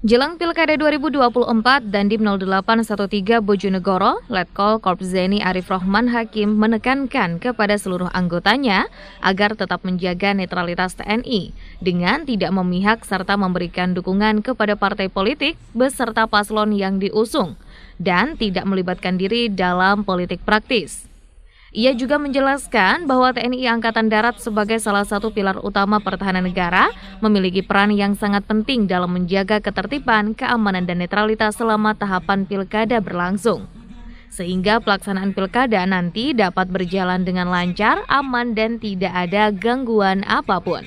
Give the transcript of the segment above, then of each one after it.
Jelang Pilkada 2024, Dandim 0813 Bojonegoro, Letkol Korps Zeni Arif Rohman Hakim menekankan kepada seluruh anggotanya agar tetap menjaga netralitas TNI dengan tidak memihak serta memberikan dukungan kepada partai politik beserta paslon yang diusung dan tidak melibatkan diri dalam politik praktis. Ia juga menjelaskan bahwa TNI Angkatan Darat sebagai salah satu pilar utama pertahanan negara memiliki peran yang sangat penting dalam menjaga ketertiban, keamanan, dan netralitas selama tahapan pilkada berlangsung. Sehingga pelaksanaan pilkada nanti dapat berjalan dengan lancar, aman, dan tidak ada gangguan apapun.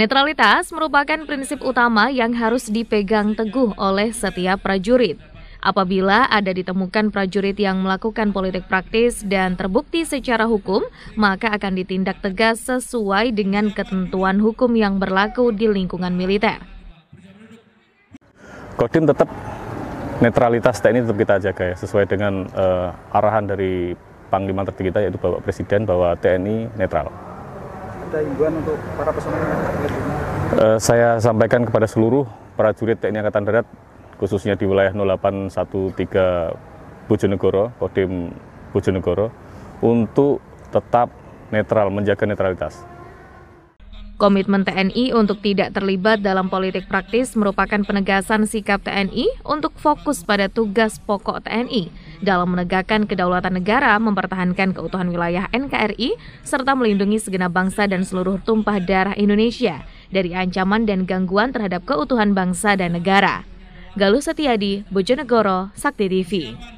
Netralitas merupakan prinsip utama yang harus dipegang teguh oleh setiap prajurit. Apabila ada ditemukan prajurit yang melakukan politik praktis dan terbukti secara hukum, maka akan ditindak tegas sesuai dengan ketentuan hukum yang berlaku di lingkungan militer. Kodim tetap netralitas TNI tetap kita jaga ya sesuai dengan uh, arahan dari Panglima tertinggi kita yaitu Bapak Presiden bahwa TNI netral. Ada imbuan untuk para personel? Uh, saya sampaikan kepada seluruh prajurit TNI Angkatan Darat khususnya di wilayah 0813 Bojonegoro, Kodim Bojonegoro, untuk tetap netral, menjaga netralitas. Komitmen TNI untuk tidak terlibat dalam politik praktis merupakan penegasan sikap TNI untuk fokus pada tugas pokok TNI dalam menegakkan kedaulatan negara, mempertahankan keutuhan wilayah NKRI, serta melindungi segenap bangsa dan seluruh tumpah darah Indonesia dari ancaman dan gangguan terhadap keutuhan bangsa dan negara. Galuh Setiadi, Bojonegoro, Sakti TV.